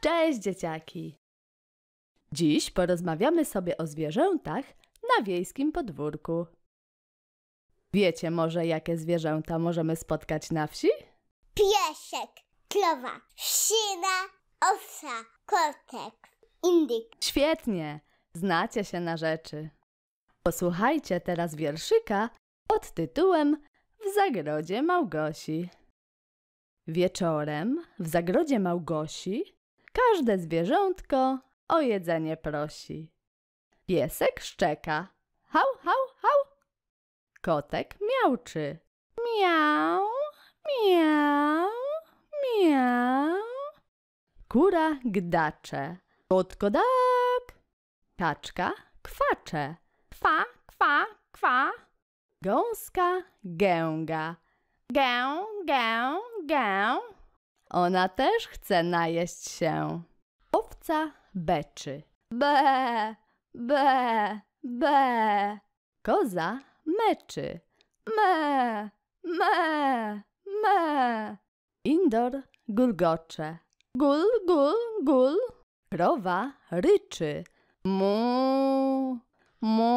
Cześć dzieciaki! Dziś porozmawiamy sobie o zwierzętach na wiejskim podwórku. Wiecie może, jakie zwierzęta możemy spotkać na wsi? Piesek, krowa, szyna, owsa, kotek, indyk. Świetnie! Znacie się na rzeczy. Posłuchajcie teraz wierszyka pod tytułem W zagrodzie Małgosi. Wieczorem w zagrodzie Małgosi Każde zwierzątko o jedzenie prosi. Piesek szczeka. Hał, hał, hał. Kotek miauczy. Miau, miau, miau. Kura gdacze. Kotko dak. Kaczka kwacze. Kwa, kwa, kwa. Gąska gęga. Gę, gę, gę. Ona też chce najeść się. Owca beczy. Be, be, be. Koza meczy. Me, me, me. Indor gulgocze. Gul, gul, gul. Krowa ryczy. Mu, mu,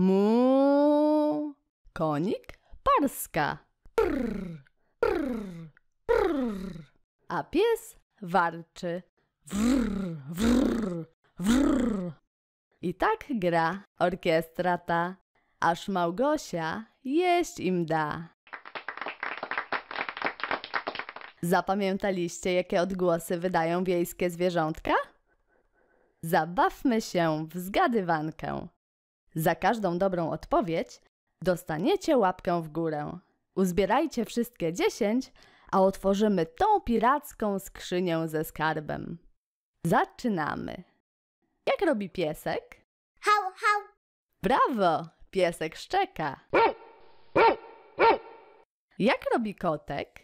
mu. Konik parska a pies warczy. Wrr, wrr, wrr. I tak gra orkiestra ta, aż Małgosia jeść im da. Zapamiętaliście, jakie odgłosy wydają wiejskie zwierzątka? Zabawmy się w zgadywankę. Za każdą dobrą odpowiedź dostaniecie łapkę w górę. Uzbierajcie wszystkie dziesięć a otworzymy tą piracką skrzynię ze skarbem. Zaczynamy. Jak robi piesek? Hał, hał. Brawo! Piesek szczeka. Jak robi kotek?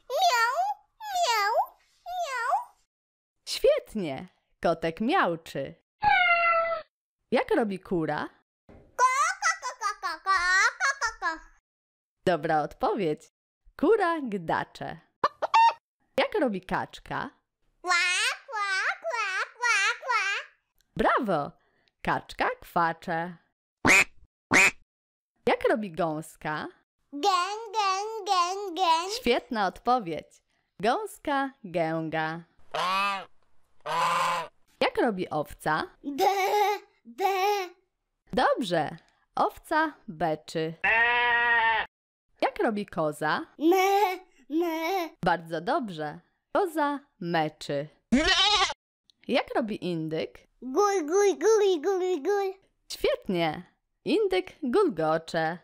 Miau, miau, miau. Świetnie! Kotek miauczy. Jak robi kura? Dobra odpowiedź. Kura gdacze. Jak robi kaczka? Kła, kła, kła, kła, kła. Brawo! Kaczka kwacze. Jak robi gąska? Gęg, gęg, gęg, gęg. Świetna odpowiedź. Gąska gęga. Jak robi owca? Be, be. Dobrze. Owca beczy. Jak robi koza? Me, me. Bardzo dobrze. Koza meczy. Jak robi indyk? Gul, gul, gul, gul, gul. Świetnie. Indyk gulgocze.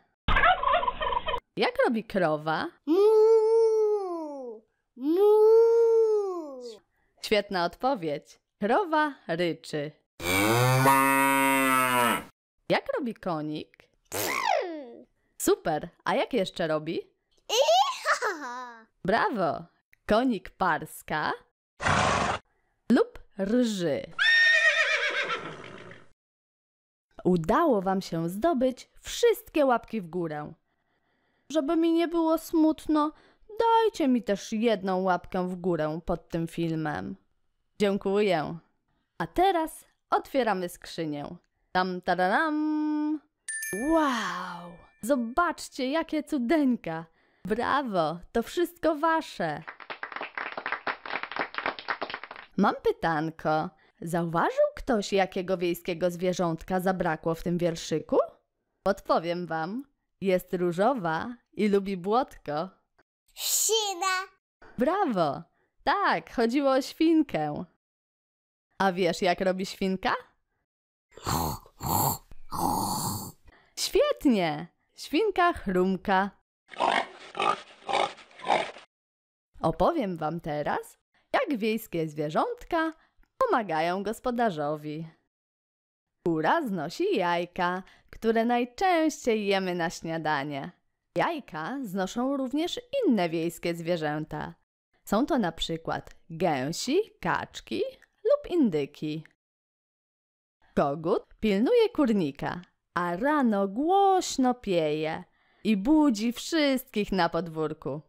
Jak robi krowa? Mu, mu. Świetna odpowiedź. Krowa ryczy. Jak robi konik? Super, a jak jeszcze robi? Brawo! Konik parska lub rży. Udało Wam się zdobyć wszystkie łapki w górę. Żeby mi nie było smutno, dajcie mi też jedną łapkę w górę pod tym filmem. Dziękuję. A teraz otwieramy skrzynię. Tam tadadam! Wow! Zobaczcie, jakie cudeńka! Brawo, to wszystko wasze! Mam pytanko. Zauważył ktoś, jakiego wiejskiego zwierzątka zabrakło w tym wierszyku? Odpowiem wam. Jest różowa i lubi błotko. Sina! Brawo! Tak, chodziło o świnkę. A wiesz, jak robi świnka? Świetnie! Świnka Chrumka. Opowiem Wam teraz, jak wiejskie zwierzątka pomagają gospodarzowi. Kura znosi jajka, które najczęściej jemy na śniadanie. Jajka znoszą również inne wiejskie zwierzęta. Są to na przykład gęsi, kaczki lub indyki. Kogut pilnuje kurnika, a rano głośno pieje i budzi wszystkich na podwórku.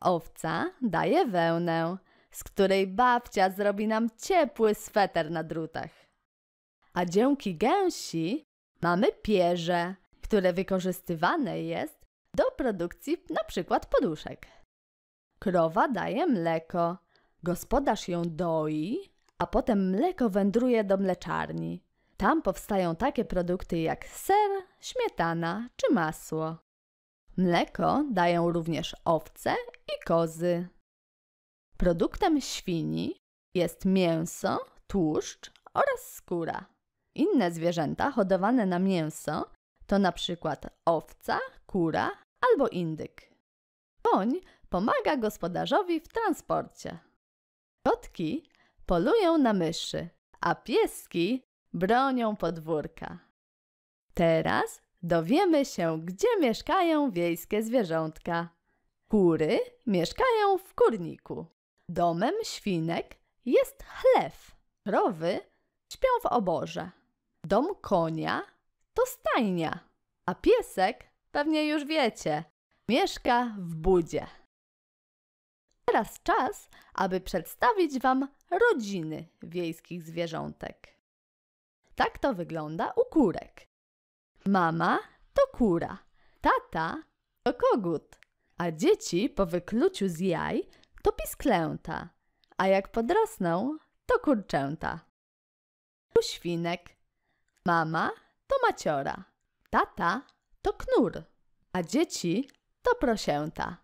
Owca daje wełnę, z której babcia zrobi nam ciepły sweter na drutach. A dzięki gęsi mamy pierze, które wykorzystywane jest do produkcji np. poduszek. Krowa daje mleko, gospodarz ją doi, a potem mleko wędruje do mleczarni. Tam powstają takie produkty jak ser, śmietana czy masło. Mleko dają również owce i kozy. Produktem świni jest mięso, tłuszcz oraz skóra. Inne zwierzęta hodowane na mięso to na przykład owca, kura albo indyk. Koń pomaga gospodarzowi w transporcie. Kotki polują na myszy, a pieski bronią podwórka. Teraz dowiemy się, gdzie mieszkają wiejskie zwierzątka. Kury mieszkają w kurniku. Domem świnek jest chlew. Krowy śpią w oborze. Dom konia to stajnia, a piesek, pewnie już wiecie, mieszka w budzie. Teraz czas, aby przedstawić Wam rodziny wiejskich zwierzątek. Tak to wygląda u kurek. Mama to kura, tata to kogut, a dzieci po wykluciu z jaj to pisklęta, a jak podrosną, to kurczęta. U świnek mama to maciora, tata to knur, a dzieci to prosięta.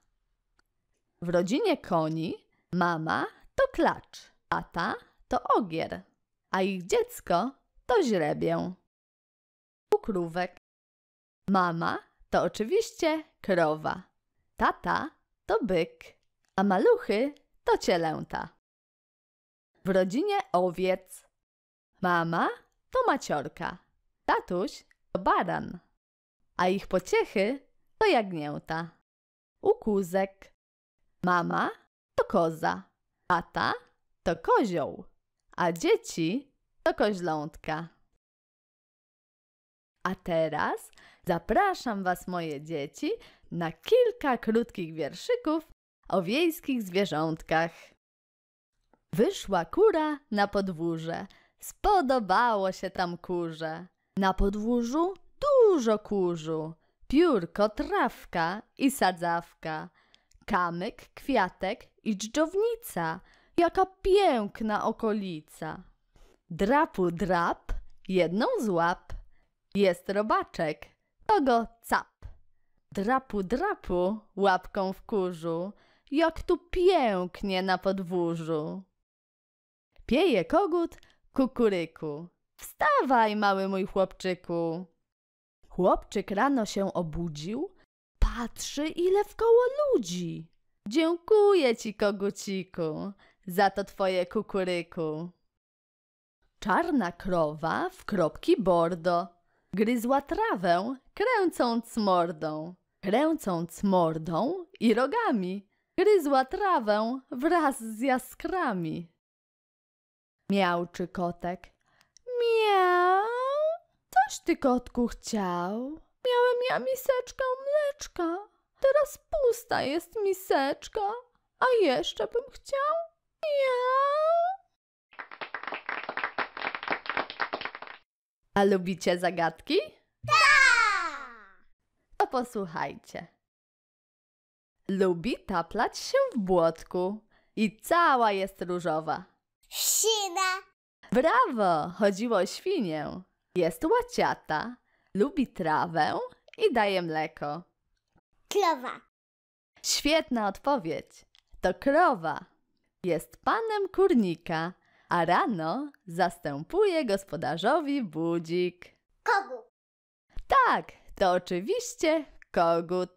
W rodzinie koni mama to klacz, tata to ogier, a ich dziecko to źrebię. Półkrówek. Mama to oczywiście krowa. Tata to byk, a maluchy to cielęta. W rodzinie owiec. Mama to maciorka, tatuś to baran, a ich pociechy to jagnięta. Ukózek. Mama to koza, tata to kozioł, a dzieci do koźlątka. A teraz zapraszam Was, moje dzieci, na kilka krótkich wierszyków o wiejskich zwierzątkach. Wyszła kura na podwórze, spodobało się tam kurze. Na podwórzu dużo kurzu, piórko, trawka i sadzawka, kamyk, kwiatek i dżdżownica. Jaka piękna okolica! Drapu drap, jedną z łap. Jest robaczek, to go cap. Drapu drapu, łapką w kurzu, jak tu pięknie na podwórzu. Pieje kogut, kukuryku. Wstawaj, mały mój chłopczyku. Chłopczyk rano się obudził, patrzy ile wkoło ludzi. Dziękuję ci, koguciku, za to twoje kukuryku. Czarna krowa w kropki bordo. Gryzła trawę, kręcąc mordą. Kręcąc mordą i rogami. Gryzła trawę wraz z jaskrami. Miałczy kotek. Miał. Coś ty kotku chciał. Miałem ja miseczkę mleczka. Teraz pusta jest miseczka. A jeszcze bym chciał. Miał. A lubicie zagadki? Tak! To posłuchajcie. Lubi taplać się w błotku i cała jest różowa. Sina! Brawo! Chodziło o świnię. Jest łaciata, lubi trawę i daje mleko. Krowa. Świetna odpowiedź. To krowa. Jest panem kurnika a rano zastępuje gospodarzowi budzik. Kogut. Tak, to oczywiście kogut.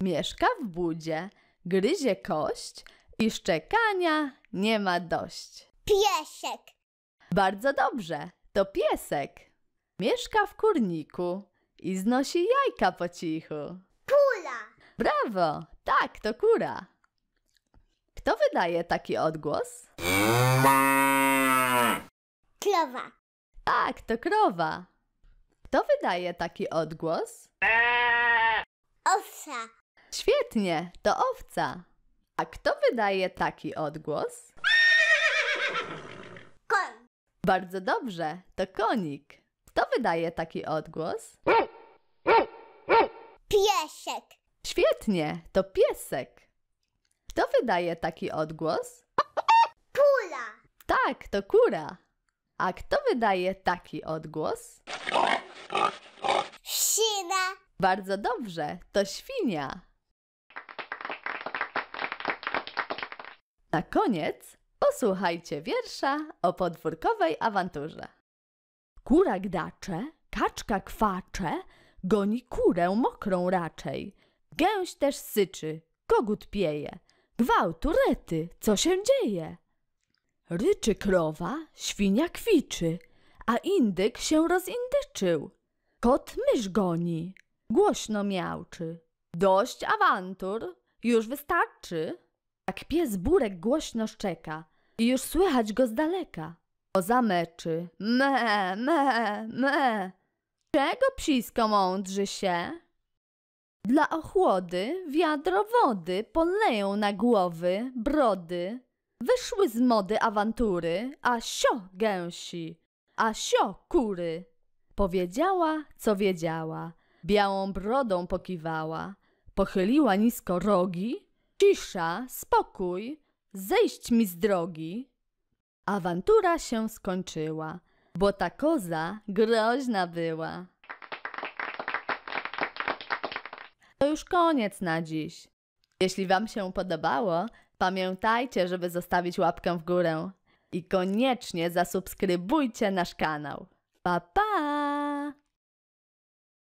Mieszka w budzie, gryzie kość i szczekania nie ma dość. Piesek. Bardzo dobrze, to piesek. Mieszka w kurniku i znosi jajka po cichu. Kula. Brawo, tak, to kura. Kto wydaje taki odgłos? Krowa. Tak, to krowa. Kto wydaje taki odgłos? Owca. Świetnie, to owca. A kto wydaje taki odgłos? Koń. Bardzo dobrze, to konik. Kto wydaje taki odgłos? Piesek. Świetnie, to piesek. Kto wydaje taki odgłos? Tak, to kura. A kto wydaje taki odgłos? Sina. Bardzo dobrze, to świnia. Na koniec posłuchajcie wiersza o podwórkowej awanturze. Kura gdacze, kaczka kwacze, goni kurę mokrą raczej. Gęś też syczy, kogut pieje. Gwałtu, rety, co się dzieje? Ryczy krowa, świnia kwiczy, a indyk się rozindyczył. Kot mysz goni, głośno miałczy. Dość awantur, już wystarczy. Tak pies burek głośno szczeka i już słychać go z daleka. O zameczy, me, me, me. Czego psisko mądrzy się? Dla ochłody wiadro wody poleją na głowy brody. Wyszły z mody awantury, a sio gęsi, a sio kury. Powiedziała, co wiedziała, białą brodą pokiwała, pochyliła nisko rogi. Cisza, spokój, zejść mi z drogi. Awantura się skończyła, bo ta koza groźna była. To już koniec na dziś. Jeśli Wam się podobało, Pamiętajcie, żeby zostawić łapkę w górę i koniecznie zasubskrybujcie nasz kanał. Pa pa!